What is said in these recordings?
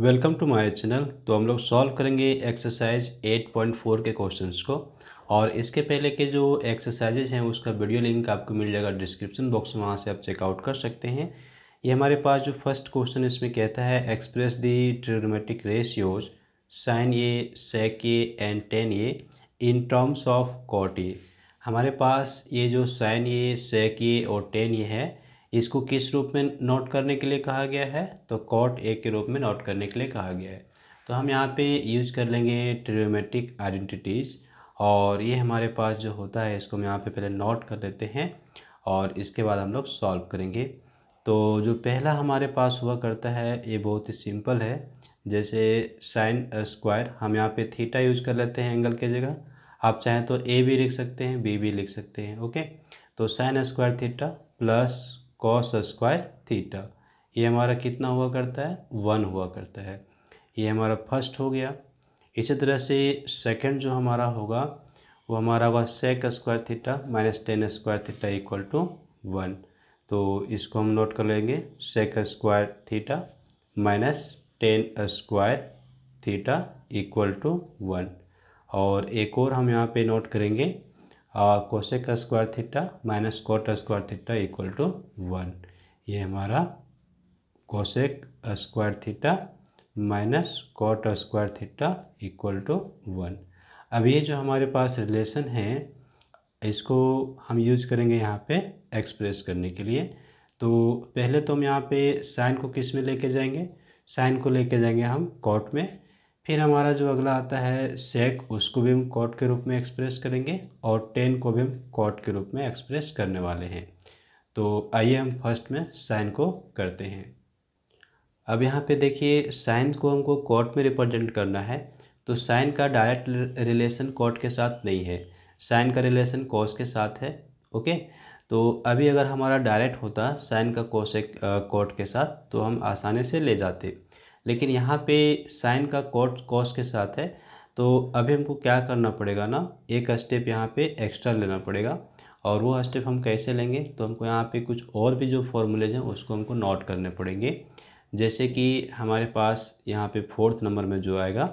welcome to my channel तो हम लोग सॉल्व करेंगे एक्सरसाइज 8.4 के क्वेश्चंस को और इसके पहले के जो एक्सरसाइजेज हैं उसका वीडियो लिंक आपको मिल जाएगा डिस्क्रिप्शन बॉक्स में वहाँ से आप चेकआउट कर सकते हैं ये हमारे पास जो फर्स्ट क्वेश्चन इसमें कहता है express the trigonometric ratios sine A sec A and tan A in terms of cot A हमारे पास ये जो साइन ए सेक ए और टेन ए है इसको किस रूप में नोट करने के लिए कहा गया है तो कॉट ए के रूप में नोट करने के लिए कहा गया है तो हम यहाँ पे यूज कर लेंगे ट्रियोमेट्रिक आइडेंटिटीज़ और ये हमारे पास जो होता है इसको हम यहाँ पे पहले नोट कर लेते हैं और इसके बाद हम लोग सॉल्व करेंगे तो जो पहला हमारे पास हुआ करता है ये बहुत ही सिंपल है जैसे साइन स्क्वायर हम यहाँ पे थीटा यूज कर लेते हैं एंगल की जगह आप चाहें तो ए भी लिख सकते हैं बी भी लिख सकते हैं ओके तो sine square theta plus cos square theta ये हमारा कितना हुआ करता है वन हुआ करता है ये हमारा फर्स्ट हो गया इसी तरह से सेकंड जो हमारा होगा वो हमारा हुआ sec square theta minus tan square theta equal to one तो इसको हम नोट कर लेंगे sec square theta minus tan square theta equal to one और एक और हम यहाँ पे नोट करेंगे कोसेक का स्क्वायर थीटा माइनस कोट का square theta equal to one ये हमारा cosec square theta minus cot square theta equal to one अब ये जो हमारे पास रिलेशन है इसको हम यूज करेंगे यहाँ पे एक्सप्रेस करने के लिए तो पहले तो हम यहाँ पे साइन को किस में लेके जाएंगे साइन को लेके जाएंगे हम कॉट में फिर हमारा जो अगला आता है सेक उसको भी हम कॉट के रूप में एक्सप्रेस करेंगे और टेन को भी हम कॉट के रूप में एक्सप्रेस करने वाले हैं तो आइए हम फर्स्ट में साइन को करते हैं अब यहाँ पे देखिए साइन को हमको कॉट में रिप्रेजेंट करना है तो साइन का डायरेक्ट रिलेशन कॉट के साथ नहीं है साइन का रिलेशन कॉस के साथ है ओके तो अभी अगर हमारा डायरेक्ट होता साइन का कोस कॉट के साथ तो हम आसानी से ले जाते लेकिन यहाँ पे साइन का कॉट कॉस के साथ है तो अभी हमको क्या करना पड़ेगा ना एक स्टेप यहाँ पे एक्स्ट्रा लेना पड़ेगा और वो स्टेप हम कैसे लेंगे तो हमको यहाँ पे कुछ और भी जो फॉर्मूलेज हैं उसको हमको नोट करने पड़ेंगे जैसे कि हमारे पास यहाँ पे फोर्थ नंबर में जो आएगा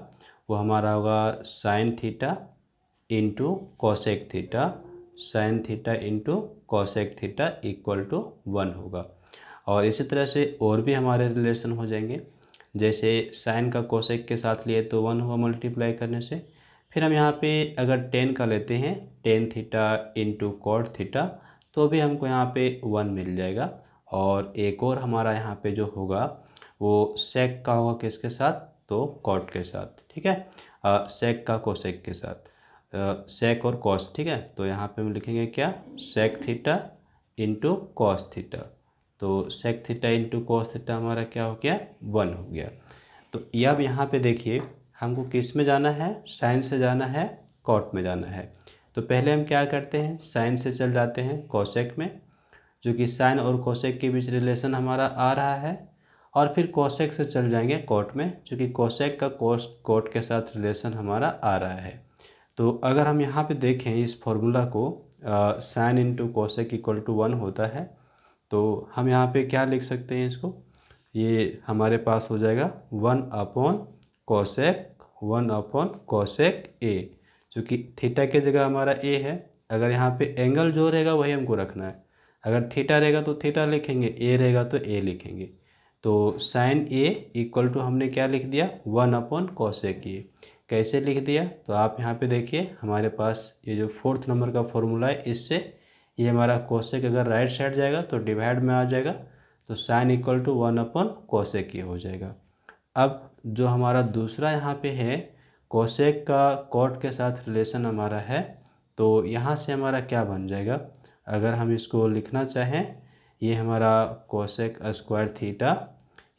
वो हमारा होगा sine theta into cosec theta sine theta into cosec theta equal to one होगा और इसी तरह से और भी हमारे रिलेशन हो जाएंगे जैसे साइन का कोशेक के साथ लिए तो वन हुआ मल्टीप्लाई करने से फिर हम यहाँ पे अगर टेन का लेते हैं tan theta into cot theta तो भी हमको यहाँ पे वन मिल जाएगा और एक और हमारा यहाँ पे जो होगा वो सेक का होगा किसके साथ तो कॉट के साथ ठीक है आ, सेक का कोशेक के साथ आ, सेक और कॉस ठीक है तो यहाँ पे हम लिखेंगे क्या sec theta into cos theta तो sec theta into cos theta हमारा क्या हो गया वन हो गया तो ये अब यहाँ पे देखिए हमको किस में जाना है साइन से जाना है कॉट में जाना है तो पहले हम क्या करते हैं साइन से चल जाते हैं कौशेक में जो कि साइन और कौशेक के बीच रिलेशन हमारा आ रहा है और फिर कॉसेक से चल जाएंगे कॉट में जो कि कॉसेक का कॉस कॉट के साथ रिलेशन हमारा आ रहा है तो अगर हम यहाँ पे देखें इस फॉर्मूला को sine into cosec equal to one होता है तो हम यहाँ पे क्या लिख सकते हैं इसको ये हमारे पास हो जाएगा one upon cosec one upon cosec A चूँकि थीटा की जगह हमारा ए है अगर यहाँ पे एंगल जो रहेगा वही हमको रखना है अगर थीटा रहेगा तो थीटा लिखेंगे ए रहेगा तो ए लिखेंगे तो साइन ए इक्वल टू हमने क्या लिख दिया वन अपॉन कॉशेक ए कैसे लिख दिया तो आप यहाँ पे देखिए हमारे पास ये जो फोर्थ नंबर का फॉर्मूला है इससे ये हमारा कोसेक अगर राइट साइड जाएगा तो डिवाइड में आ जाएगा तो sine equal to one upon cosec ये हो जाएगा अब जो हमारा दूसरा यहाँ पे है कोसेक का कॉट के साथ रिलेशन हमारा है तो यहाँ से हमारा क्या बन जाएगा अगर हम इसको लिखना चाहें ये हमारा cosec square theta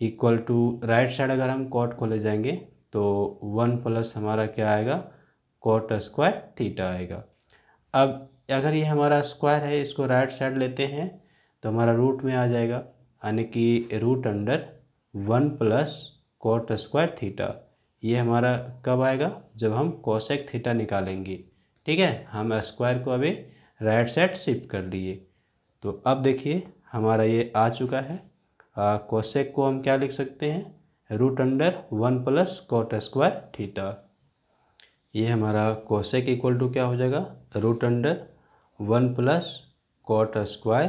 equal to right side अगर हम कॉट को ले जाएंगे तो वन प्लस हमारा क्या आएगा कॉट स्क्वायर थीटा आएगा अब अगर ये हमारा स्क्वायर है इसको राइट साइड लेते हैं तो हमारा रूट में आ जाएगा यानी कि root under one plus cot square theta ये हमारा कब आएगा जब हम कोसेक थीटा निकालेंगे ठीक है हम स्क्वायर को अभी राइट साइड शिफ्ट कर लिए तो अब देखिए हमारा ये आ चुका है कोसेक को हम क्या लिख सकते हैं root under one plus cot square theta ये हमारा कोसेक इक्वल टू क्या हो जाएगा root under one plus cot square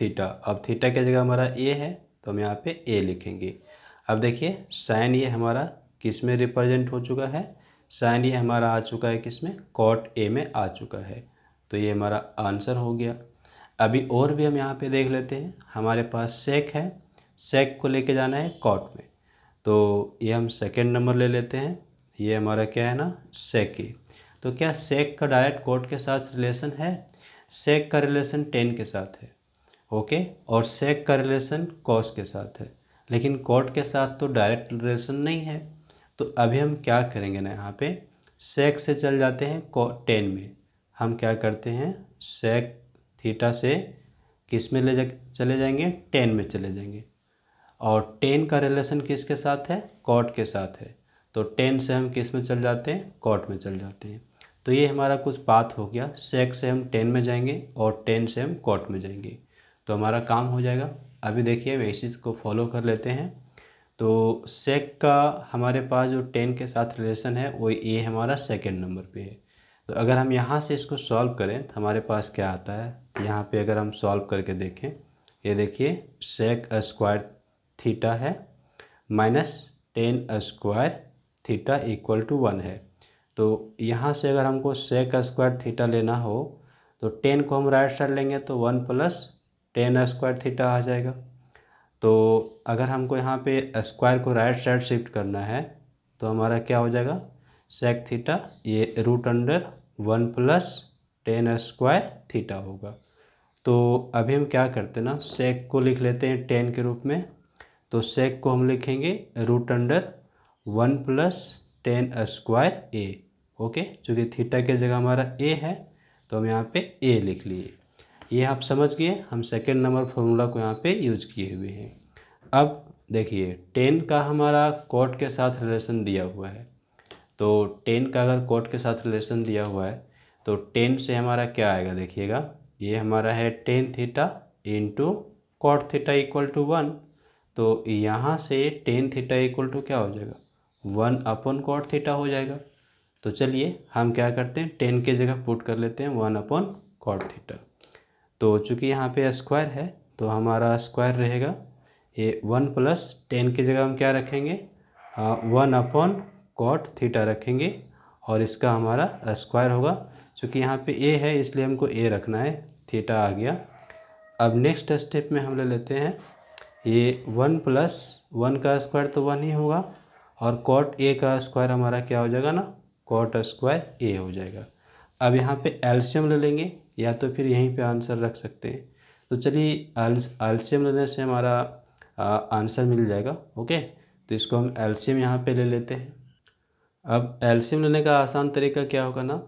theta अब थीटा की जगह हमारा ए है तो हम यहाँ पे ए लिखेंगे अब देखिए साइन ये हमारा किस में रिप्रेजेंट हो चुका है साइन ये हमारा आ चुका है किस में कॉट ए में आ चुका है तो ये हमारा आंसर हो गया अभी और भी हम यहाँ पे देख लेते हैं हमारे पास सेक है सेक को लेके जाना है कॉट में तो ये हम सेकेंड नंबर ले लेते हैं ये हमारा क्या है ना सेक ए तो क्या सेक का डायरेक्ट कोट के साथ रिलेशन है सेक का रिलेशन टेन के साथ है ओके और सेक का रिलेशन कॉस के साथ है लेकिन कोट के साथ तो डायरेक्ट रिलेशन नहीं है तो अभी हम क्या करेंगे ना यहाँ पे सेक से चल जाते हैं टेन में हम क्या करते हैं सेक थीटा से किस में ले जा चले जाएंगे टेन में चले जाएंगे और टेन का रिलेशन किसके साथ है कॉट के साथ है तो टेन से हम किस में चल जाते हैं कॉट में चल जाते हैं तो ये हमारा कुछ पाथ हो गया सेक से हम टेन में जाएंगे और टेन से हम कॉट में जाएंगे तो हमारा काम हो जाएगा अभी देखिए हम इसी को फॉलो कर लेते हैं तो सेक का हमारे पास जो टेन के साथ रिलेशन है वो ये हमारा सेकेंड नंबर पे है तो अगर हम यहाँ से इसको सॉल्व करें तो हमारे पास क्या आता है यहाँ पे अगर हम सॉल्व करके देखें ये देखिए सेक स्क्वायर थीटा है minus tan square theta equal to one है तो यहाँ से अगर हमको सेक स्क्वायर थीटा लेना हो तो टेन को हम राइट साइड लेंगे तो one plus tan square theta आ जाएगा तो अगर हमको यहाँ पे स्क्वायर को राइट साइड शिफ्ट करना है तो हमारा क्या हो जाएगा सेक थीटा ये root under one plus tan square theta होगा तो अभी हम क्या करते हैं ना सेक को लिख लेते हैं टेन के रूप में तो सेक को हम लिखेंगे root under one plus tan square A okay चूँकि थीटा की जगह हमारा ए है तो हम यहाँ पे ए लिख लिए ये आप समझ गए हम सेकेंड नंबर फॉर्मूला को यहाँ पे यूज किए हुए हैं अब देखिए टेन का हमारा कोट के साथ रिलेशन दिया हुआ है तो टेन का अगर कोट के साथ रिलेशन दिया हुआ है तो टेन से हमारा क्या आएगा देखिएगा ये हमारा है tan theta into cot theta equal to one तो यहाँ से टेन थीटा इक्वल टू क्या हो जाएगा वन अपॉन कॉट थीटा हो जाएगा तो चलिए हम क्या करते हैं टेन के जगह पुट कर लेते हैं वन अपॉन कॉट थीटा तो चूँकि यहाँ पे स्क्वायर है तो हमारा स्क्वायर रहेगा ये वन प्लस टेन की जगह हम क्या रखेंगे वन अपॉन कॉट थीटा रखेंगे और इसका हमारा स्क्वायर होगा चूँकि यहाँ पे ए है इसलिए हमको ए रखना है थीटा आ गया अब नेक्स्ट स्टेप में हम ले लेते हैं ये वन प्लस वन का स्क्वायर तो वन ही होगा और कॉट ए का स्क्वायर हमारा क्या हो जाएगा ना कॉट स्क्वायर ए हो जाएगा अब यहाँ पे एल्शियम ले लेंगे या तो फिर यहीं पे आंसर रख सकते हैं तो चलिए एल्शियम लेने से हमारा आंसर मिल जाएगा ओके तो इसको हम एल्शियम यहाँ पे ले लेते हैं अब एल्शियम लेने का आसान तरीका क्या होगा ना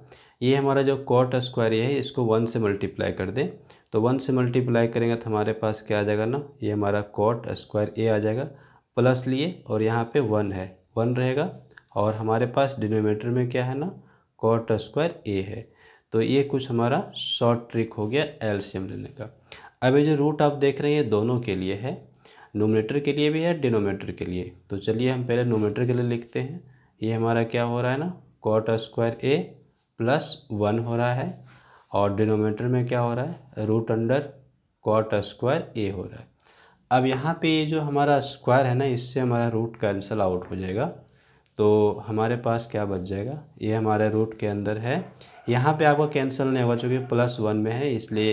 ये हमारा जो कॉट स्क्वायर है इसको वन से मल्टीप्लाई कर दें तो वन से मल्टीप्लाई करेंगे तो हमारे पास क्या आ जाएगा ना ये हमारा कॉट स्क्वायर ए आ जाएगा प्लस लिए और यहाँ पे वन है वन रहेगा और हमारे पास डिनोमीटर में क्या है ना कॉट स्क्वायर ए है तो ये कुछ हमारा शॉर्ट ट्रिक हो गया एल्शियम लेने का अब ये जो रूट आप देख रहे हैं दोनों के लिए है नोमीटर के लिए भी है डिनोमीटर के लिए तो चलिए हम पहले नोमीटर के लिए लिखते हैं ये हमारा क्या हो रहा है ना cot square A plus one हो रहा है और डिनोमीटर में क्या हो रहा है root under cot square A हो रहा है अब यहाँ पे जो हमारा स्क्वायर है ना इससे हमारा रूट कैंसिल आउट हो जाएगा तो हमारे पास क्या बच जाएगा ये हमारे रूट के अंदर है यहाँ पे आपका कैंसिल नहीं होगा चूँकि प्लस वन में है इसलिए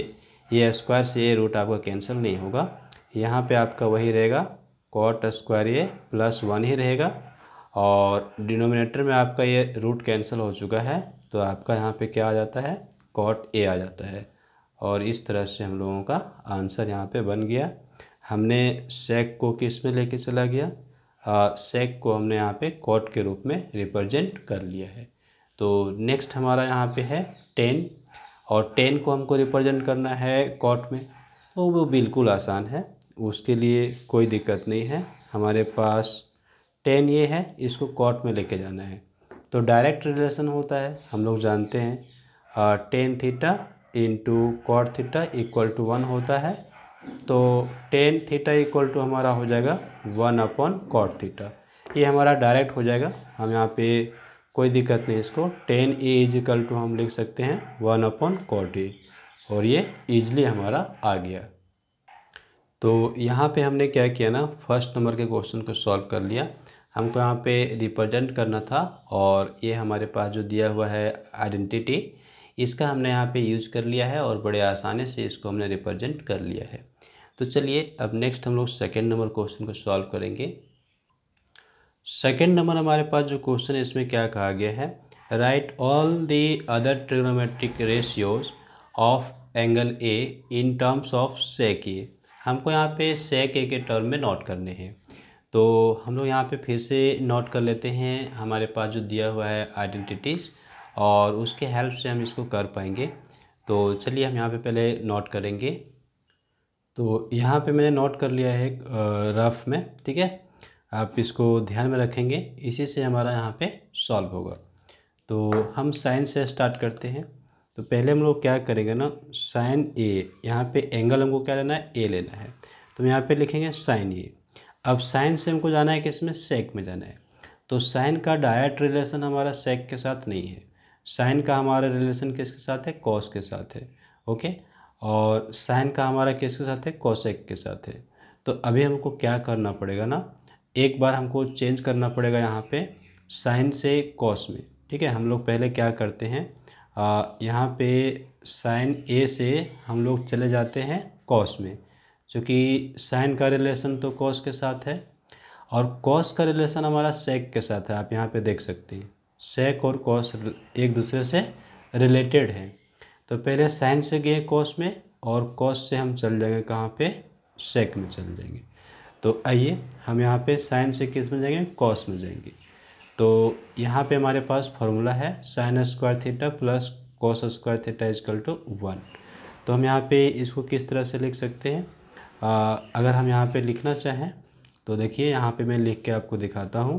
ये स्क्वायर से ये रूट आपका कैंसिल नहीं होगा यहाँ पे आपका वही रहेगा कॉट स्क्वायर ये प्लस वन ही रहेगा और डिनोमिनेटर में आपका ये रूट कैंसिल हो चुका है तो आपका यहाँ पे क्या आ जाता है कॉट ए आ जाता है और इस तरह से हम लोगों का आंसर यहाँ पर बन गया हमने सेक को किस में लेके चला गया आ, सेक को हमने यहाँ पे कॉट के रूप में रिप्रेजेंट कर लिया है तो नेक्स्ट हमारा यहाँ पे है टेन और टेन को हमको रिप्रेजेंट करना है कॉट में तो वो बिल्कुल आसान है उसके लिए कोई दिक्कत नहीं है हमारे पास टेन ये है इसको कॉट में लेके जाना है तो डायरेक्ट रिलेशन होता है हम लोग जानते हैं tan theta into cot theta equal to one होता है तो टेन थीटा इक्वल टू हमारा हो जाएगा वन अपॉन कॉट थीटा ये हमारा डायरेक्ट हो जाएगा हम यहाँ पे कोई दिक्कत नहीं इसको tan A is equal to हम लिख सकते हैं वन अपॉन कॉट ए और ये इजली हमारा आ गया तो यहाँ पे हमने क्या किया ना फर्स्ट नंबर के क्वेश्चन को सॉल्व कर लिया हमको यहाँ पे रिप्रेजेंट करना था और ये हमारे पास जो दिया हुआ है आइडेंटिटी इसका हमने यहाँ पे यूज कर लिया है और बड़े आसानी से इसको हमने रिप्रेजेंट कर लिया है तो चलिए अब नेक्स्ट हम लोग सेकेंड नंबर क्वेश्चन को सॉल्व करेंगे सेकेंड नंबर हमारे पास जो क्वेश्चन है इसमें क्या कहा गया है write all the other trigonometric ratios of angle A in terms of sec A हमको यहाँ पे सेक ए के टर्म में नोट करने हैं तो हम लोग यहाँ पे फिर से नोट कर लेते हैं हमारे पास जो दिया हुआ है आइडेंटिटीज़ और उसके हेल्प से हम इसको कर पाएंगे तो चलिए हम यहाँ पे पहले नोट करेंगे तो यहाँ पे मैंने नोट कर लिया है रफ में ठीक है आप इसको ध्यान में रखेंगे इसी से हमारा यहाँ पे सॉल्व होगा तो हम साइन से स्टार्ट करते हैं तो पहले हम लोग क्या करेंगे ना साइन ए यहाँ पे एंगल हमको क्या लेना है ए लेना है तो यहाँ पे लिखेंगे साइन ए अब साइन से हमको जाना है कि इसमें सेक में जाना है तो साइन का डायरेक्ट रिलेशन हमारा सेक के साथ नहीं है साइन का हमारा रिलेशन किसके साथ है कॉस के साथ है ओके और साइन का हमारा किसके साथ है कौशेक के साथ है तो अभी हमको क्या करना पड़ेगा ना एक बार हमको चेंज करना पड़ेगा यहाँ पे साइन से कॉस में ठीक है हम लोग पहले क्या करते हैं यहाँ पे साइन ए से हम लोग चले जाते हैं कॉस में क्योंकि साइन का रिलेशन तो कॉस के साथ है और कॉस का रिलेशन हमारा सेक के साथ है आप यहाँ पे देख सकते हैं सेक और कॉस एक दूसरे से रिलेटेड है तो पहले साइन से गए कॉस में और कॉस से हम चल जाएंगे कहाँ पे सेक में चल जाएंगे तो आइए हम यहाँ पे साइन से किस में जाएंगे कॉस में जाएंगे तो यहाँ पे हमारे पास फॉर्मूला है sine square theta plus cos square theta equal to one तो हम यहाँ पे इसको किस तरह से लिख सकते हैं आ, अगर हम यहाँ पे लिखना चाहें तो देखिए यहाँ पे मैं लिख के आपको दिखाता हूँ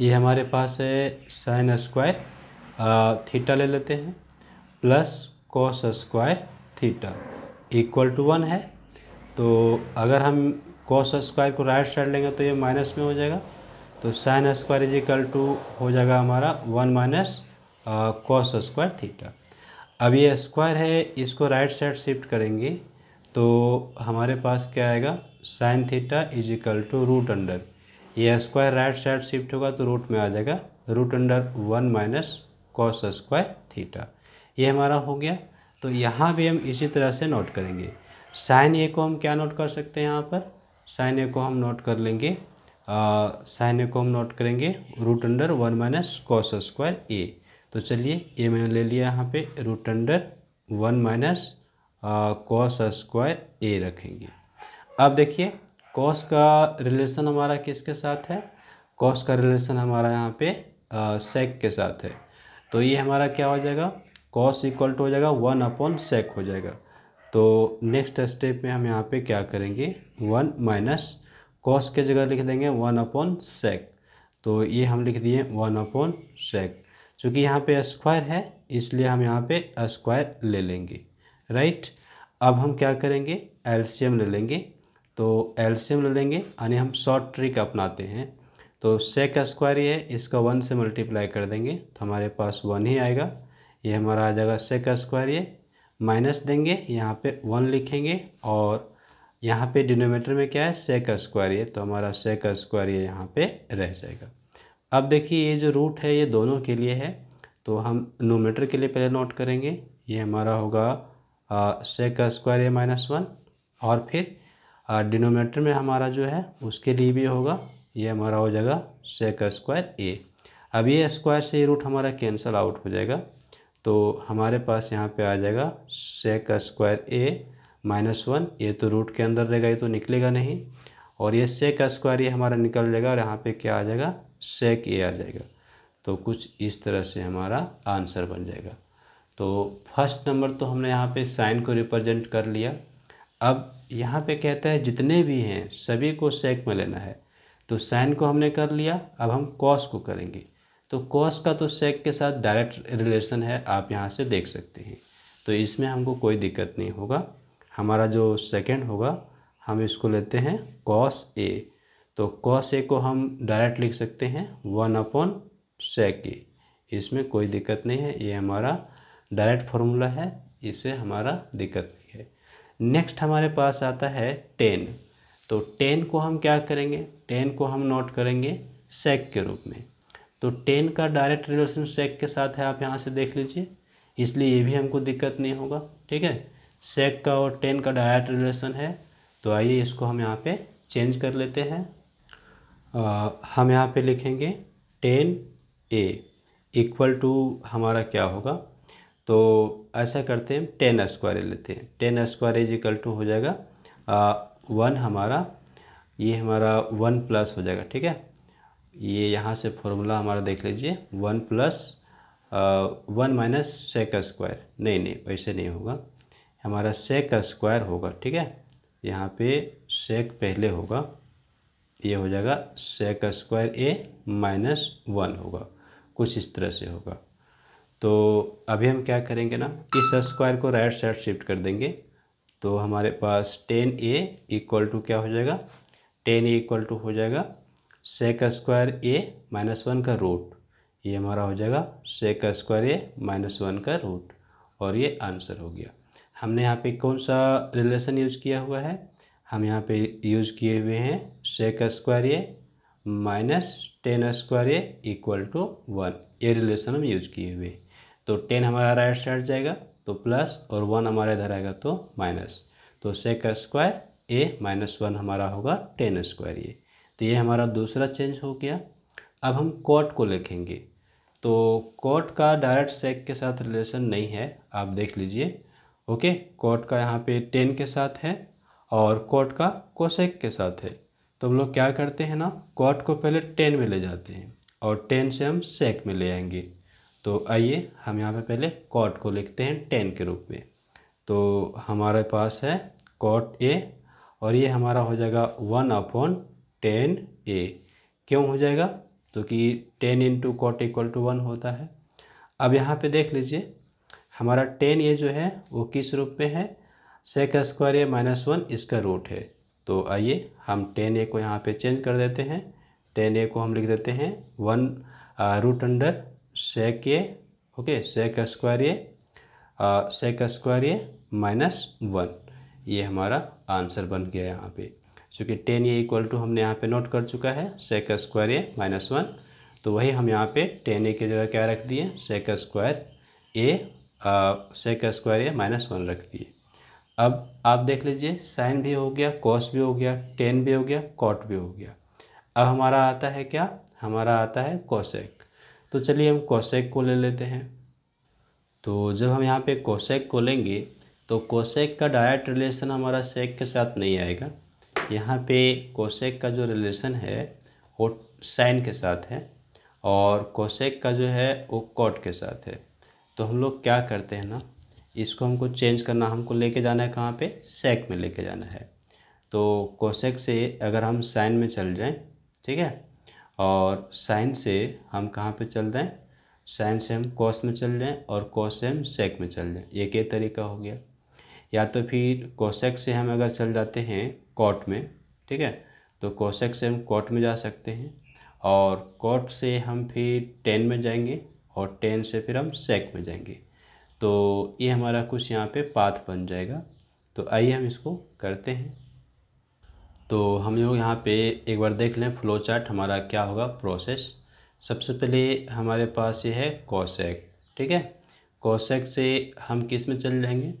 ये हमारे पास है साइन स्क्वायर थीटा ले लेते हैं plus cos square theta equal to one है तो अगर हम कॉस स्क्वायर को राइट साइड लेंगे तो ये माइनस में हो जाएगा तो sine square is equal to हो जाएगा हमारा one minus cos square theta अब ये स्क्वायर है इसको राइट साइड शिफ्ट करेंगे तो हमारे पास क्या आएगा sine theta is equal to root under ये स्क्वायर राइट साइड शिफ्ट होगा तो रूट में आ जाएगा root under one minus cos square theta ये हमारा हो गया तो यहाँ भी हम इसी तरह से नोट करेंगे साइन ए को हम क्या नोट कर सकते हैं यहाँ पर साइन ए को हम नोट कर लेंगे साइन ए को हम नोट करेंगे root under one minus cos square A तो चलिए ये मैंने ले लिया यहाँ पे root under one minus cos square A रखेंगे अब देखिए कॉस का रिलेशन हमारा किसके साथ है कॉस का रिलेशन हमारा यहाँ पे सेक के साथ है तो ये हमारा क्या हो जाएगा कॉस इक्वल टू हो जाएगा वन अपॉन सेक हो जाएगा तो नेक्स्ट स्टेप में हम यहाँ पे क्या करेंगे वन माइनस कॉस के जगह लिख देंगे वन अपॉन सेक तो ये हम लिख दिए वन अपॉन सेक चूँकि यहाँ पे स्क्वायर है इसलिए हम यहाँ पे स्क्वायर ले लेंगे राइट अब हम क्या करेंगे एल्शियम ले लेंगे तो एल्शियम ले लेंगे यानी हम शॉर्ट ट्रिक अपनाते हैं तो सेक स्क्वायर ये है इसका वन से मल्टीप्लाई कर देंगे तो हमारे पास वन ही आएगा ये हमारा आ जाएगा सेक स्क्वायर ये माइनस देंगे यहाँ पे वन लिखेंगे और यहाँ पे डिनोमीटर में क्या है सेक का स्क्वायर ये तो हमारा सेक का स्क्वायर ये यहाँ पे रह जाएगा अब देखिए ये जो रूट है ये दोनों के लिए है तो हम नोमीटर के लिए पहले नोट करेंगे ये हमारा होगा सेक स्क्वायर ये माइनस वन और फिर डिनोमीटर में हमारा जो है उसके लिए भी होगा ये हमारा हो जाएगा सेक स्क्वायर ए अब ये स्क्वायर से ये रूट हमारा कैंसिल आउट हो जाएगा तो हमारे पास यहाँ पे आ जाएगा sec square A minus one ये तो रूट के अंदर रहेगा ये तो निकलेगा नहीं और ये सेक का स्क्वायर ये हमारा निकल जाएगा और यहाँ पे क्या आ जाएगा सेक ए आ जाएगा तो कुछ इस तरह से हमारा आंसर बन जाएगा तो फर्स्ट नंबर तो हमने यहाँ पे साइन को रिप्रेजेंट कर लिया अब यहाँ पे कहता है जितने भी हैं सभी को सेक में लेना है तो साइन को हमने कर लिया अब हम कॉस को करेंगे तो कॉस का तो सेक के साथ डायरेक्ट रिलेशन है आप यहाँ से देख सकते हैं तो इसमें हमको कोई दिक्कत नहीं होगा हमारा जो सेकेंड होगा हम इसको लेते हैं कॉस ए तो कॉस ए को हम डायरेक्ट लिख सकते हैं वन अपॉन सेक ए इसमें कोई दिक्कत नहीं है ये हमारा डायरेक्ट फॉर्मूला है इससे हमारा दिक्कत नहीं है नेक्स्ट हमारे पास आता है टेन तो टेन को हम क्या करेंगे टेन को हम नोट करेंगे सेक के रूप में तो टेन का डायरेक्ट रिलेशन सेक के साथ है आप यहाँ से देख लीजिए इसलिए ये भी हमको दिक्कत नहीं होगा ठीक है सेक का और टेन का डायरेक्ट रिलेशन है तो आइए इसको हम यहाँ पे चेंज कर लेते हैं हम यहाँ पे लिखेंगे टेन ए इक्वल टू हमारा क्या होगा तो ऐसा करते हैं टेन स्क्वायर लेते हैं tan square is equal to हो जाएगा वन हमारा ये हमारा वन प्लस हो जाएगा ठीक है ये यहाँ से फॉर्मूला हमारा देख लीजिए one plus one minus sec square नहीं नहीं वैसे नहीं होगा हमारा सेक स्क्वायर होगा ठीक है यहाँ पे सेक पहले होगा ये हो जाएगा sec square A minus one होगा कुछ इस तरह से होगा तो अभी हम क्या करेंगे ना इस स्क्वायर को राइट साइड शिफ्ट कर देंगे तो हमारे पास टेन ए इक्वल टू क्या हो जाएगा टेन ए इक्वल टू हो जाएगा sec square A minus one का रूट ये हमारा हो जाएगा sec square A minus one का रूट और ये आंसर हो गया हमने यहाँ पे कौन सा रिलेशन यूज किया हुआ है हम यहाँ पे यूज किए हुए हैं sec square A minus tan square A equal to one ये रिलेशन हम यूज किए हुए तो टेन हमारा राइट साइड जाएगा तो प्लस और वन हमारा इधर आएगा तो माइनस तो sec square A minus one हमारा होगा टेन स्क्वायर ए तो ये हमारा दूसरा चेंज हो गया अब हम कॉट को लिखेंगे तो कॉट का डायरेक्ट सेक के साथ रिलेशन नहीं है आप देख लीजिए ओके कॉट का यहाँ पे टेन के साथ है और कॉट का कोसेक के साथ है तो हम लोग क्या करते हैं ना कॉट को पहले टेन में ले जाते हैं और टेन से हम सेक में ले आएंगे तो आइए हम यहाँ पे पहले कॉट को लिखते हैं टेन के रूप में तो हमारे पास है कॉट ए और ये हमारा हो जाएगा वन अपॉन टेन ए क्यों हो जाएगा तो कि tan into cot equal to one होता है अब यहाँ पे देख लीजिए हमारा टेन ए जो है वो किस रूप में है sec square A minus one इसका रूट है तो आइए हम टेन ए को यहाँ पे चेंज कर देते हैं टेन ए को हम लिख देते हैं one root under sec A okay sec square A sec square A minus one ये हमारा आंसर बन गया यहाँ पे चूँकि टेन ए इक्वल टू हमने यहाँ पे नोट कर चुका है sec square A minus one तो वही हम यहाँ पे टेन ए की जगह क्या रख दिए sec square A sec square A minus one रख दिए अब आप देख लीजिए साइन भी हो गया कॉस भी हो गया टेन भी हो गया कॉट भी हो गया अब हमारा आता है क्या हमारा आता है कोसेक तो चलिए हम कोसेक को ले लेते हैं तो जब हम यहाँ पे कोसेक को लेंगे तो कोसेक का डायरेक्ट रिलेशन हमारा सेक के साथ नहीं आएगा यहाँ पे कोसेक का जो रिलेशन है वो साइन के साथ है और कोसेक का जो है वो कॉट के साथ है तो हम लोग क्या करते हैं ना इसको हमको चेंज करना हमको लेके जाना है कहाँ पे सेक में लेके जाना है तो कोसेक से अगर हम साइन में चल जाएं ठीक है और साइन से हम कहाँ पे चल जाएं साइन से हम कोस में चल जाएं और कोस से हम सेक में चल जाएं एक ये तरीका हो गया या तो फिर कोसेक से हम अगर चल जाते हैं कोर्ट में ठीक है तो कोशेक से हम कोर्ट में जा सकते हैं और कोर्ट से हम फिर टेन में जाएंगे और टेन से फिर हम सेक में जाएंगे तो ये हमारा कुछ यहाँ पे पाथ बन जाएगा तो आइए हम इसको करते हैं तो हम लोग यहाँ पे एक बार देख लें फ्लो चार्ट हमारा क्या होगा प्रोसेस सबसे पहले हमारे पास ये है कोशेक ठीक है कोशेक से हम किस में चले जाएंगे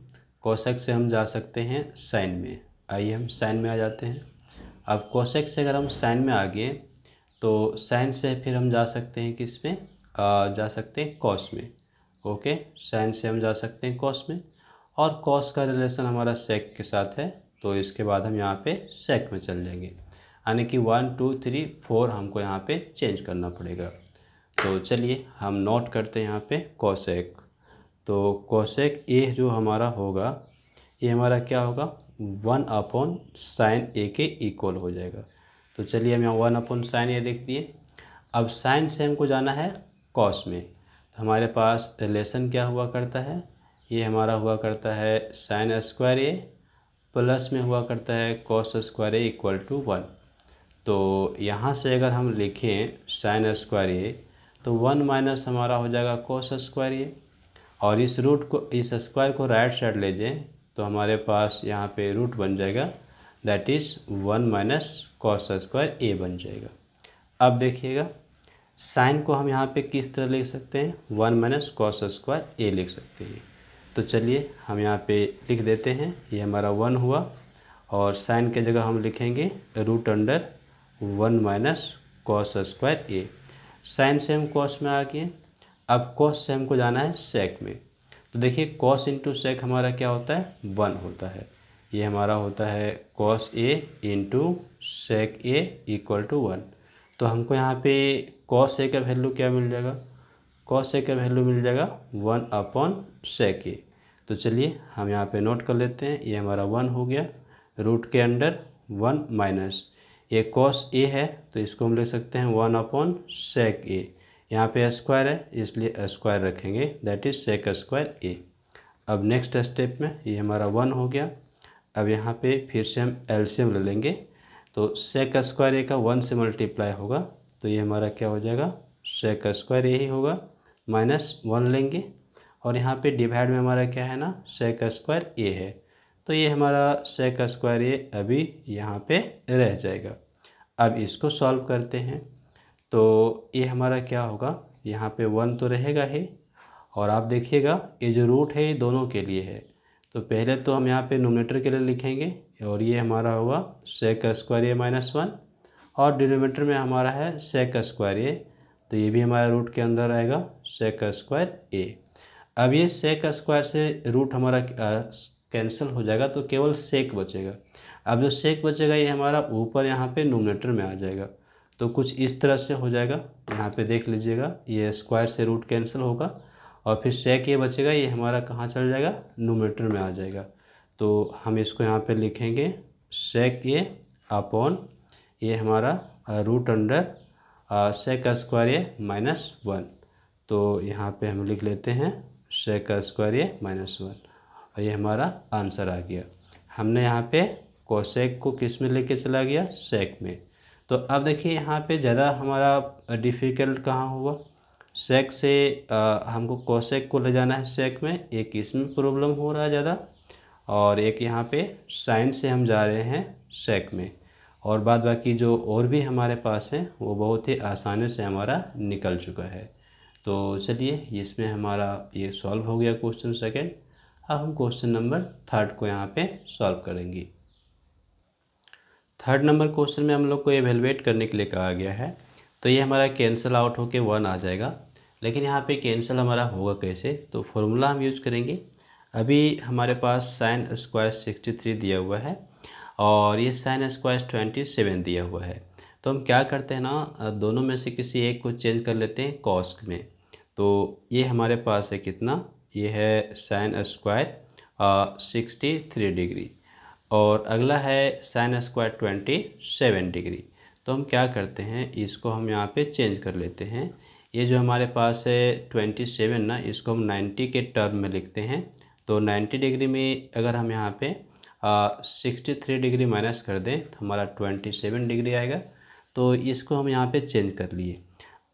कोशेक से हम जा सकते हैं साइन में आइए हम साइन में आ जाते हैं अब कोशेक से अगर हम साइन में आ गए तो साइन से फिर हम जा सकते हैं किस में आ, जा सकते हैं कॉस में ओके साइन से हम जा सकते हैं कॉस में और कॉस का रिलेशन हमारा सेक के साथ है तो इसके बाद हम यहाँ पे सेक में चल जाएंगे यानी कि वन टू थ्री फोर हमको यहाँ पे चेंज करना पड़ेगा तो चलिए हम नोट करते हैं यहाँ पे कॉशेक तो कोशेक ए जो हमारा होगा ये हमारा क्या होगा वन अपॉन साइन ए के इक्वल हो जाएगा तो चलिए हम यहाँ वन अपॉन साइन ए लिख दिए अब साइन से हमको जाना है कॉस में तो हमारे पास रिलेशन क्या हुआ करता है ये हमारा हुआ करता है साइन स्क्वायर ए प्लस में हुआ करता है cos square A equal to one तो यहाँ से अगर हम लिखें साइन स्क्वायर ए तो वन माइनस हमारा हो जाएगा कॉस स्क्वायर ए और इस रूट को इस स्क्वायर को राइट साइड ले जाएँ तो हमारे पास यहाँ पे रूट बन जाएगा that is one minus cos square A बन जाएगा अब देखिएगा साइन को हम यहाँ पे किस तरह लिख सकते हैं one minus cos square A लिख सकते हैं तो चलिए हम यहाँ पे लिख देते हैं ये हमारा वन हुआ और साइन के जगह हम लिखेंगे root under one minus cos square A sine से हम कॉस में आ गए अब कॉस से हमको जाना है सेक में तो देखिए कॉस इंटू सेक हमारा क्या होता है वन होता है ये हमारा होता है cos A into sec A equal to one तो हमको यहाँ पे कॉस ए का वैल्यू क्या मिल जाएगा कॉस ए का वैल्यू मिल जाएगा वन अपॉन सेक ए तो चलिए हम यहाँ पे नोट कर लेते हैं ये हमारा वन हो गया रूट के अंडर वन माइनस ये कॉस ए है तो इसको हम लिख सकते हैं वन अपॉन सेक ए यहाँ पे स्क्वायर है इसलिए स्क्वायर रखेंगे that is sec square A अब नेक्स्ट स्टेप में ये हमारा वन हो गया अब यहाँ पे फिर से हम एल्शियम ले लेंगे तो सेक स्क्वायर ए का वन से मल्टीप्लाई होगा तो ये हमारा क्या हो जाएगा सेक स्क्वायर ए ही होगा माइनस वन लेंगे और यहाँ पे डिवाइड में हमारा क्या है ना सेक स्क्वायर ए है तो ये हमारा सेक स्क्वायर ए अभी यहाँ पे रह जाएगा अब इसको सॉल्व करते हैं तो ये हमारा क्या होगा यहाँ पे वन तो रहेगा ही और आप देखिएगा ये जो रूट है ये दोनों के लिए है तो पहले तो हम यहाँ पे नोमिनेटर के लिए लिखेंगे और ये हमारा होगा sec square A minus one और डिनोमीटर में हमारा है सेक स्क्वायर ए तो ये भी हमारा रूट के अंदर आएगा सेक स्क्वायर ए अब ये सेक स्क्वायर से रूट हमारा कैंसिल हो जाएगा तो केवल सेक बचेगा अब जो सेक बचेगा ये हमारा ऊपर यहाँ पे नोमिनेटर में आ जाएगा तो कुछ इस तरह से हो जाएगा यहाँ पे देख लीजिएगा ये स्क्वायर से रूट कैंसिल होगा और फिर सेक ये बचेगा ये हमारा कहाँ चल जाएगा नोमीटर में आ जाएगा तो हम इसको यहाँ पे लिखेंगे सेक ये अपॉन ये हमारा रूट अंडर सेक का स्क्वायर ये माइनस वन तो यहाँ पे हम लिख लेते हैं सेक का स्क्वायर ये माइनस वन और ये हमारा आंसर आ गया हमने यहाँ पे कोसेक को किस में लेके चला गया सेक में तो अब देखिए यहाँ पे ज़्यादा हमारा डिफ़िकल्ट कहाँ हुआ सेक से आ, हमको कोसेक को ले जाना है सेक में एक इसमें प्रॉब्लम हो रहा है ज़्यादा और एक यहाँ पे साइन से हम जा रहे हैं सेक में और बाद बाकी जो और भी हमारे पास हैं वो बहुत ही आसानी से हमारा निकल चुका है तो चलिए इसमें हमारा ये सॉल्व हो गया क्वेश्चन सेकेंड अब हम क्वेश्चन नंबर थर्ड को यहाँ पे सॉल्व करेंगे थर्ड नंबर क्वेश्चन में हम लोग को एवेलुएट करने के लिए कहा गया है तो ये हमारा कैंसिल आउट होके वन आ जाएगा लेकिन यहाँ पे कैंसिल हमारा होगा कैसे तो फॉर्मूला हम यूज करेंगे अभी हमारे पास साइन स्क्वायर सिक्सटी थ्री दिया हुआ है और ये साइन स्क्वायर ट्वेंटी सेवन दिया हुआ है तो हम क्या करते हैं ना दोनों में से किसी एक को चेंज कर लेते हैं कॉस्क में तो ये हमारे पास है कितना ये है sine square sixty three degree और अगला है sine square twenty seven degree तो हम क्या करते हैं इसको हम यहाँ पे चेंज कर लेते हैं ये जो हमारे पास है ट्वेंटी सेवन ना इसको हम नाइन्टी के टर्म में लिखते हैं तो नाइन्टी डिग्री में अगर हम यहाँ पे सिक्सटी थ्री डिग्री माइनस कर दें तो हमारा ट्वेंटी सेवन डिग्री आएगा तो इसको हम यहाँ पे चेंज कर लिए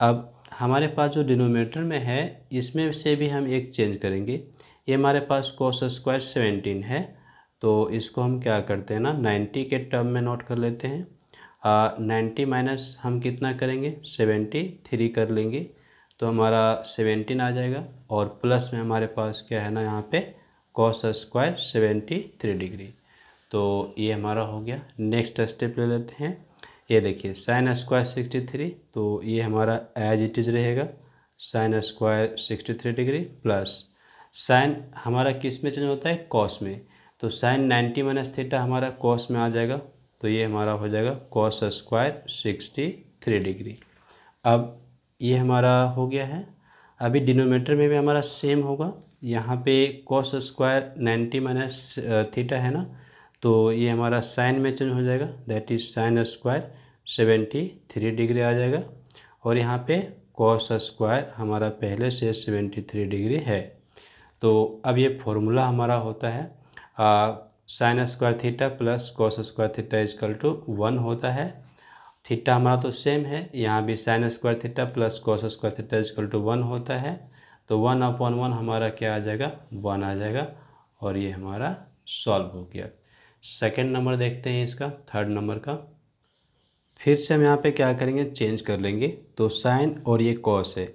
अब हमारे पास जो डिनोमीटर में है इसमें से भी हम एक चेंज करेंगे ये हमारे पास कोस स्क्वायर सेवेंटीन है तो इसको हम क्या करते हैं ना नाइन्टी के टर्म में नोट कर लेते हैं नाइन्टी माइनस हम कितना करेंगे सेवेंटी थ्री कर लेंगे तो हमारा सेवेंटीन आ जाएगा और प्लस में हमारे पास क्या है ना यहाँ पे cos square seventy three degree तो ये हमारा हो गया नेक्स्ट स्टेप ले लेते हैं ये देखिए साइन स्क्वायर सिक्सटी थ्री तो ये हमारा एज इट इज़ रहेगा sine square sixty three degree plus sine हमारा किस में चेंज होता है कॉस में तो साइन नाइन्टी माइनस थीटा हमारा कॉस में आ जाएगा तो ये हमारा हो जाएगा cos square sixty three degree अब ये हमारा हो गया है अभी डिनोमीटर में भी हमारा सेम होगा यहाँ पे cos square ninety minus theta है ना तो ये हमारा साइन में चेंज हो जाएगा that is sine square seventy three degree आ जाएगा और यहाँ पे कॉस स्क्वायर हमारा पहले से सेवेंटी थ्री डिग्री है तो अब ये फॉर्मूला हमारा होता है sine square theta plus cos square theta equal to one होता है थीटा हमारा तो सेम है यहाँ भी sine square theta plus cos square theta equal to one होता है तो वन अपॉन वन हमारा क्या आ जाएगा वन आ जाएगा और ये हमारा सॉल्व हो गया सेकेंड नंबर देखते हैं इसका थर्ड नंबर का फिर से हम यहाँ पे क्या करेंगे चेंज कर लेंगे तो साइन और ये कॉस है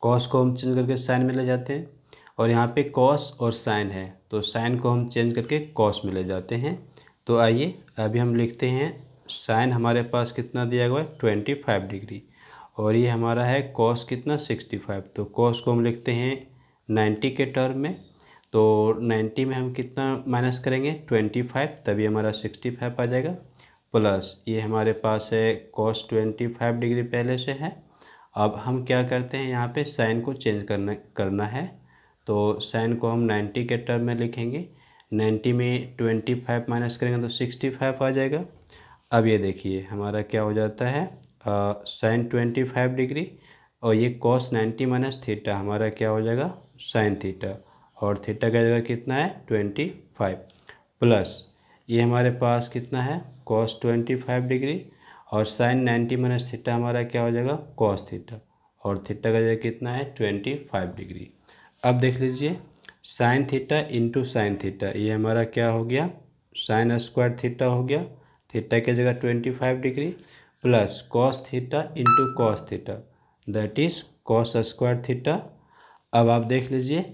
कॉस को हम चेंज करके साइन में ले जाते हैं और यहाँ पे कॉस और साइन है तो साइन को हम चेंज करके कॉस में ले जाते हैं तो आइए अभी हम लिखते हैं साइन हमारे पास कितना दिया हुआ है ट्वेंटी फाइव डिग्री और ये हमारा है कॉस कितना सिक्सटी फाइव तो कॉस को हम लिखते हैं नाइन्टी के टर्म में तो नाइन्टी में हम कितना माइनस करेंगे ट्वेंटी फाइव तभी हमारा सिक्सटी फाइव आ जाएगा प्लस ये हमारे पास है कॉस ट्वेंटी फाइव डिग्री पहले से है अब हम क्या करते हैं यहाँ पे साइन को चेंज करना करना है तो साइन को हम 90 के टर्म में लिखेंगे 90 में 25 माइनस करेंगे तो 65 आ जाएगा अब ये देखिए हमारा क्या हो जाता है साइन 25 डिग्री और ये कॉस 90 माइनस थीटा हमारा क्या हो जाएगा साइन थीटा और थीटा का जगह कितना है 25 प्लस ये हमारे पास कितना है कॉस 25 डिग्री और साइन 90 माइनस थीटा हमारा क्या हो जाएगा कॉस थीटा और थीटा का जगह कितना है 25 डिग्री अब देख लीजिए sine theta into sine theta ये हमारा क्या हो गया साइन स्क्वायर थीटा हो गया थीटा की जगह twenty five degree plus cos theta into cos theta that is cos square theta अब आप देख लीजिए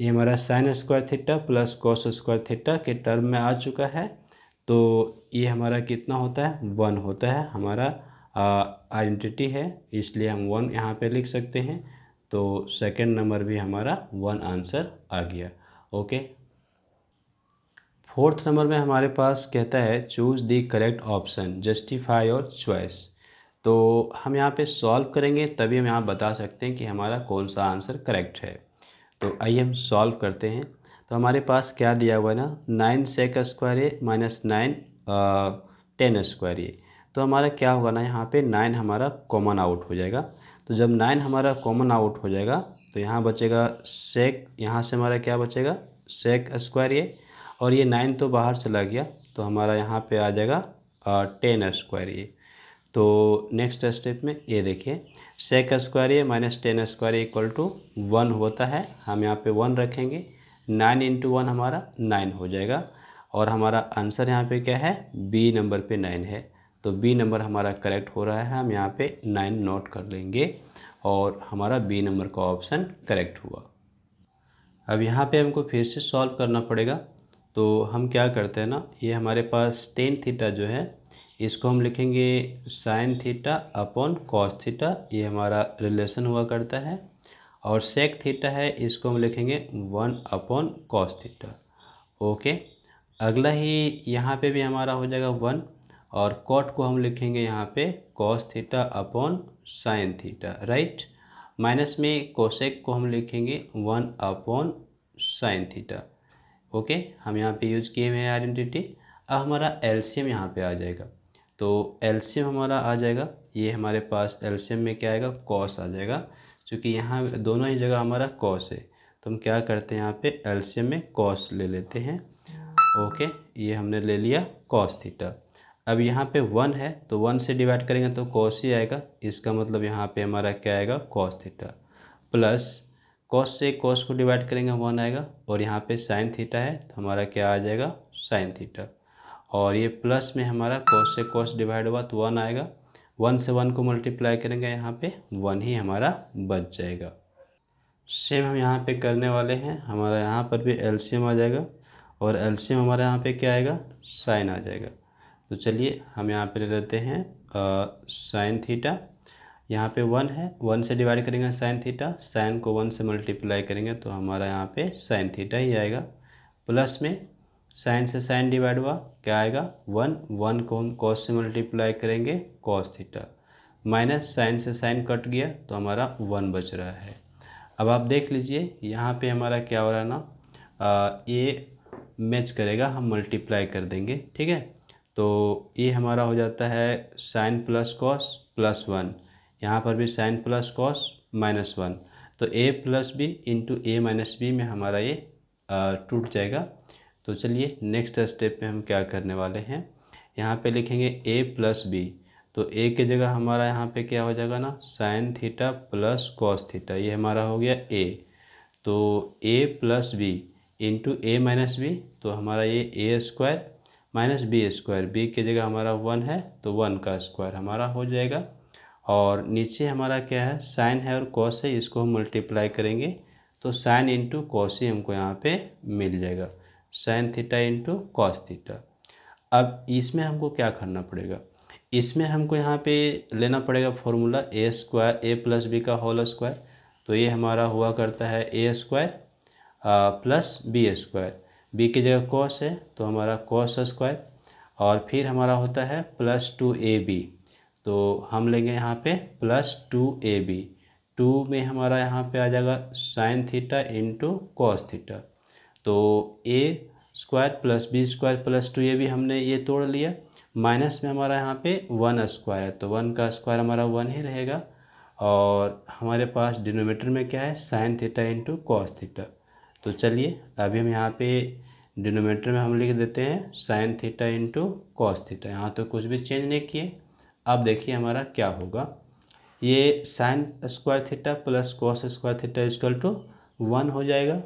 ये हमारा sine square theta plus cos square theta के टर्म में आ चुका है तो ये हमारा कितना होता है वन होता है हमारा आइडेंटिटी है इसलिए हम वन यहाँ पे लिख सकते हैं तो सेकंड नंबर भी हमारा वन आंसर आ गया ओके फोर्थ नंबर में हमारे पास कहता है choose the correct option justify और चॉइस तो हम यहाँ पे सॉल्व करेंगे तभी हम यहाँ बता सकते हैं कि हमारा कौन सा आंसर करेक्ट है तो आइए हम सॉल्व करते हैं तो हमारे पास क्या दिया हुआ है ना nine sec square A minus nine tan square A तो हमारा क्या हुआ ना यहाँ पे नाइन हमारा कॉमन आउट हो जाएगा तो जब नाइन हमारा कॉमन आउट हो जाएगा तो यहाँ बचेगा सेक यहाँ से हमारा क्या बचेगा सेक स्क्वायर ये और ये नाइन तो बाहर चला गया तो हमारा यहाँ पे आ जाएगा टेन स्क्वायर ये तो नेक्स्ट स्टेप में ये देखिए सेक स्क्वायर ये minus tan square equal to one होता है हम यहाँ पे वन रखेंगे नाइन इंटू वन हमारा नाइन हो जाएगा और हमारा आंसर यहाँ पे क्या है बी नंबर पे नाइन है तो बी नंबर हमारा करेक्ट हो रहा है हम यहाँ पे नाइन नोट कर लेंगे और हमारा बी नंबर का ऑप्शन करेक्ट हुआ अब यहाँ पे हमको फिर से सॉल्व करना पड़ेगा तो हम क्या करते हैं ना ये हमारे पास टेन थीटा जो है इसको हम लिखेंगे sine theta upon cos theta ये हमारा रिलेशन हुआ करता है और सेक थीटा है इसको हम लिखेंगे one upon cos theta okay अगला ही यहाँ पे भी हमारा हो जाएगा वन और कॉट को हम लिखेंगे यहाँ पे cos theta upon sine theta right minus में कोसेक को हम लिखेंगे one upon sine theta okay हम यहाँ पे यूज किए हुए हैं आइडेंटिटी अब हमारा एलसीएम यहाँ पे आ जाएगा तो एलसीएम हमारा आ जाएगा ये हमारे पास एलसीएम में क्या आएगा कॉस आ जाएगा क्योंकि यहाँ दोनों ही जगह हमारा कॉस है तो हम क्या करते हैं यहाँ पे एलसीएम में कॉस ले लेते हैं ओके ये हमने ले लिया कॉस थीटा अब यहाँ पे वन है तो वन से डिवाइड करेंगे तो कॉस ही आएगा इसका मतलब यहाँ पे हमारा क्या आएगा कॉस थीटा प्लस कॉस से कॉस को डिवाइड करेंगे वन आएगा और यहाँ पे साइन थीटा है तो हमारा क्या आ जाएगा साइन थीटा और ये प्लस में हमारा कॉस से कॉस डिवाइड हुआ तो वन आएगा वन से वन को मल्टीप्लाई करेंगे यहाँ पर वन ही हमारा बच जाएगा सेम हम यहाँ पर करने वाले हैं हमारा यहाँ पर भी एल्शियम आ जाएगा और एल्शियम हमारे यहाँ पर क्या आएगा साइन आ जाएगा तो चलिए हम यहाँ पे ले लेते हैं साइन थीटा यहाँ पे वन है वन से डिवाइड करेंगे साइन थीटा साइन को वन से मल्टीप्लाई करेंगे तो हमारा यहाँ पे साइन थीटा ही आएगा प्लस में साइन से साइन डिवाइड हुआ क्या आएगा वन वन को हम कॉस से मल्टीप्लाई करेंगे कॉस थीटा माइनस साइन से साइन कट गया तो हमारा वन बच रहा है अब आप देख लीजिए यहाँ पे हमारा क्या हो रहा है ना ये मैच करेगा हम मल्टीप्लाई कर देंगे ठीक है तो ये हमारा हो जाता है sine plus cos plus one यहाँ पर भी sine plus cos minus one तो A plus B into A minus B में हमारा ये टूट जाएगा तो चलिए नेक्स्ट स्टेप में हम क्या करने वाले हैं यहाँ पे लिखेंगे ए प्लस बी तो ए के जगह हमारा यहाँ पे क्या हो जाएगा ना sine theta plus cos theta ये हमारा हो गया ए तो A plus B into A minus B तो हमारा ये A square minus B square B की जगह हमारा वन है तो वन का स्क्वायर हमारा हो जाएगा और नीचे हमारा क्या है साइन है और कॉस है इसको हम मल्टीप्लाई करेंगे तो साइन इंटू कॉस ही हमको यहाँ पे मिल जाएगा sine theta into cos theta अब इसमें हमको क्या करना पड़ेगा इसमें हमको यहाँ पे लेना पड़ेगा formula A square A plus B का होल स्क्वायर तो ये हमारा हुआ करता है A square plus B square B की जगह कॉस है तो हमारा कॉस स्क्वायर और फिर हमारा होता है प्लस टू ए बी तो हम लेंगे यहाँ पे plus two A B two में हमारा यहाँ पे आ जाएगा sine theta into cos theta तो A square plus B square plus two A B हमने ये तोड़ लिया माइनस में हमारा यहाँ पे वन स्क्वायर है तो वन का स्क्वायर हमारा वन ही रहेगा और हमारे पास डिनोमीटर में क्या है sine theta into cos theta तो चलिए अभी हम यहाँ पे डिनोमीटर में हम लिख देते हैं sine theta into cos theta यहाँ तो कुछ भी चेंज नहीं किए अब देखिए हमारा क्या होगा ये sine square theta plus cos square theta equal to one हो जाएगा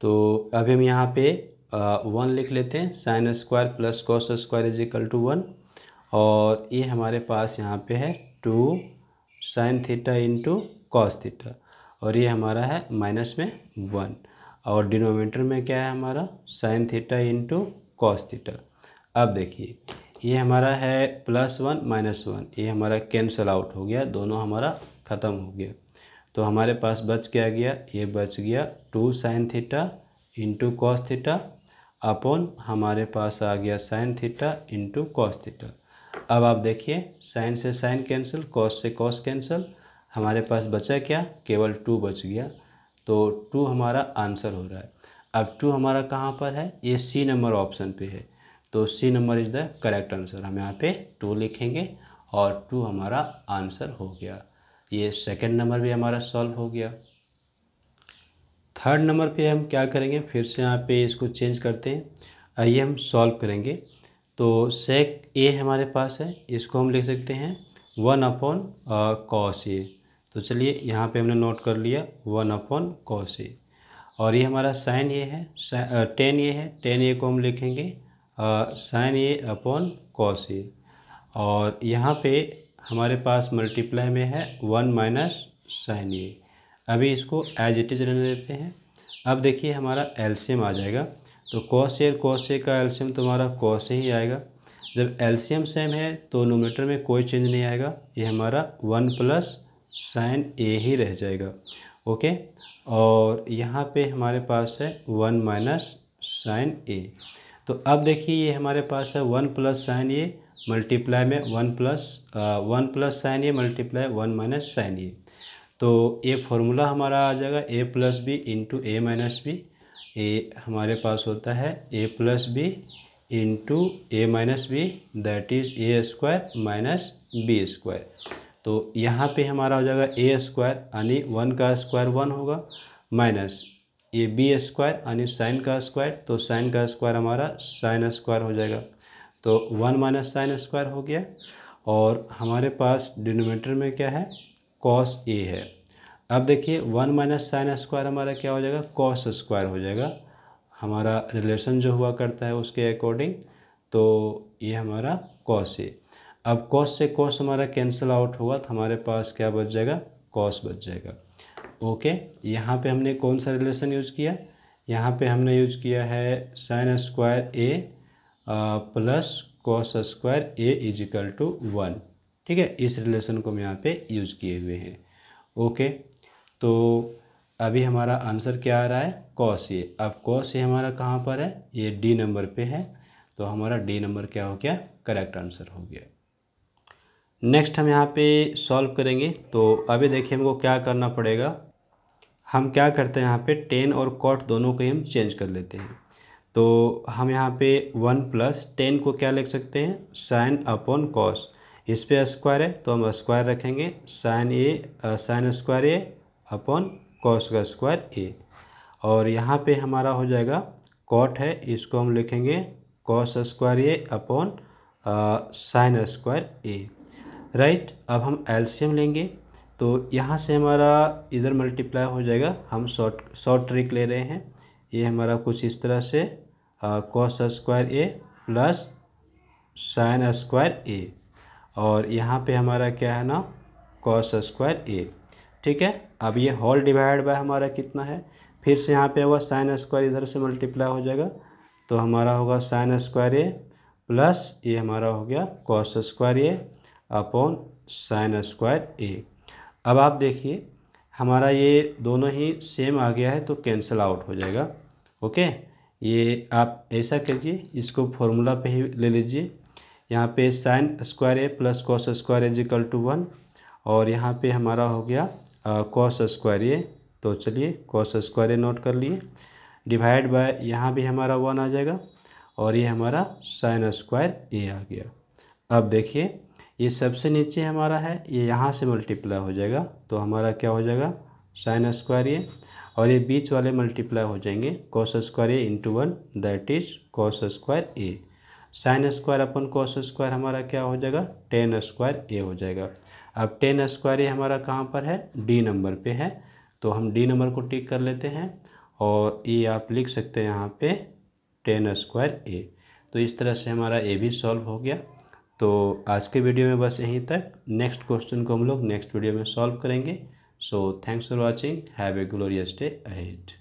तो अभी हम यहाँ पे वन लिख लेते हैं sine square plus cos square equal to one और ये हमारे पास यहाँ पे है two sine theta into cos theta और ये हमारा है माइनस में वन और डिनोमीटर में क्या है हमारा sine theta into cos theta अब देखिए ये हमारा है प्लस वन माइनस वन ये हमारा कैंसल आउट हो गया दोनों हमारा ख़त्म हो गया तो हमारे पास बच क्या गया ये बच गया two sine theta into cos theta upon हमारे पास आ गया sine theta into cos theta अब आप देखिए साइन से साइन कैंसिल कॉस से कॉस कैंसिल हमारे पास बचा क्या केवल टू बच गया तो टू हमारा आंसर हो रहा है अब टू हमारा कहाँ पर है ये सी नंबर ऑप्शन पे है तो C number is the correct answer हम यहाँ पे टू लिखेंगे और टू हमारा आंसर हो गया ये सेकेंड नंबर भी हमारा सॉल्व हो गया थर्ड नंबर पे हम क्या करेंगे फिर से यहाँ पे इसको चेंज करते हैं आइए हम सॉल्व करेंगे तो सेक ए हमारे पास है इसको हम लिख सकते हैं वन अपॉन कॉस ए तो चलिए यहाँ पे हमने नोट कर लिया वन अपॉन कॉस ए और ये हमारा साइन ये है टेन ये है टेन ए को हम लिखेंगे sine A upon cos A और यहाँ पे हमारे पास मल्टीप्लाई में है वन माइनस साइन ए अभी इसको एज इट इज़ रहने देते हैं अब देखिए हमारा एल्शियम आ जाएगा तो कॉस ए कॉस ए का एल्शियम तुम्हारा कॉस ए ही आएगा जब एल्शियम सेम है तो नोमीटर में कोई चेंज नहीं आएगा ये हमारा वन प्लस साइन ए ही रह जाएगा ओके और यहाँ पे हमारे पास है वन माइनस साइन ए तो अब देखिए ये हमारे पास है one plus sine A multiply में one plus one plus sine A multiply one minus sine A तो ये फॉर्मूला हमारा आ जाएगा A plus B into A minus B A हमारे पास होता है A plus B into A minus B that is A square minus B square तो यहाँ पे हमारा हो जाएगा ए स्क्वायर यानी वन का स्क्वायर वन होगा माइनस ये बी स्क्वायर यानी साइन का स्क्वायर तो साइन का स्क्वायर हमारा साइन स्क्वायर हो जाएगा तो वन माइनस साइन स्क्वायर हो गया और हमारे पास डिनोमीटर में क्या है कॉस ए है अब देखिए वन माइनस साइन स्क्वायर हमारा क्या हो जाएगा कॉस स्क्वायर हो जाएगा हमारा रिलेशन जो हुआ करता है उसके अकॉर्डिंग तो ये हमारा कॉस ए अब कॉस से कॉस हमारा कैंसिल आउट होगा तो हमारे पास क्या बच जाएगा कॉस बच जाएगा ओके यहाँ पे हमने कौन सा रिलेशन यूज किया यहाँ पे हमने यूज किया है sine square A plus cos square A is equal to one ठीक है इस रिलेशन को हम यहाँ पे यूज किए हुए हैं ओके तो अभी हमारा आंसर क्या आ रहा है कॉस ए अब कॉस ए हमारा कहाँ पर है ये डी नंबर पे है तो हमारा डी नंबर क्या हो गया करेक्ट आंसर हो गया नेक्स्ट हम यहाँ पे सॉल्व करेंगे तो अभी देखिए हमको क्या करना पड़ेगा हम क्या करते हैं यहाँ पे टेन और कॉट दोनों को हम चेंज कर लेते हैं तो हम यहाँ पे वन प्लस टेन को क्या लिख सकते हैं साइन अपॉन कॉस इस पर स्क्वायर है तो हम स्क्वायर रखेंगे sine A sine square A upon cos का स्क्वायर ए और यहाँ पे हमारा हो जाएगा कॉट है इसको हम लिखेंगे cos square A upon sine square A right अब हम एल्शियम लेंगे तो यहाँ से हमारा इधर मल्टीप्लाई हो जाएगा हम शॉर्ट शॉर्ट ट्रिक ले रहे हैं ये हमारा कुछ इस तरह से cos square A plus sine square A और यहाँ पे हमारा क्या है ना कॉस स्क्वायर ए ठीक है अब ये होल डिवाइड बाय हमारा कितना है फिर से यहाँ पे होगा साइन स्क्वायर इधर से मल्टीप्लाई हो जाएगा तो हमारा होगा साइन स्क्वायर ए प्लस ये हमारा हो गया cos square A upon sine square A अब आप देखिए हमारा ये दोनों ही सेम आ गया है तो कैंसिल आउट हो जाएगा ओके ये आप ऐसा कीजिए इसको फॉर्मूला पे ही ले लीजिए यहाँ पे sine square A plus cos square is equal to one और यहाँ पे हमारा हो गया कॉस स्क्वायर ए तो चलिए कॉस स्क्वायर ए नोट कर लिए डिवाइड बाय यहाँ भी हमारा वन आ जाएगा और ये हमारा साइन स्क्वायर ए आ गया अब देखिए ये सबसे नीचे हमारा है ये यहाँ से मल्टीप्लाई हो जाएगा तो हमारा क्या हो जाएगा साइन स्क्वायर ये और ये बीच वाले मल्टीप्लाई हो जाएंगे cos square A into one that is cos square A sine square upon cos square हमारा क्या हो जाएगा टेन स्क्वायर ए हो जाएगा अब टेन स्क्वायर ए हमारा कहाँ पर है डी नंबर पे है तो हम डी नंबर को टिक कर लेते हैं और ये आप लिख सकते हैं यहाँ पे टेन स्क्वायर ए तो इस तरह से हमारा ए भी सॉल्व हो गया तो आज के वीडियो में बस यहीं तक नेक्स्ट क्वेश्चन को हम लोग नेक्स्ट वीडियो में सॉल्व करेंगे so thanks for watching have a glorious day ahead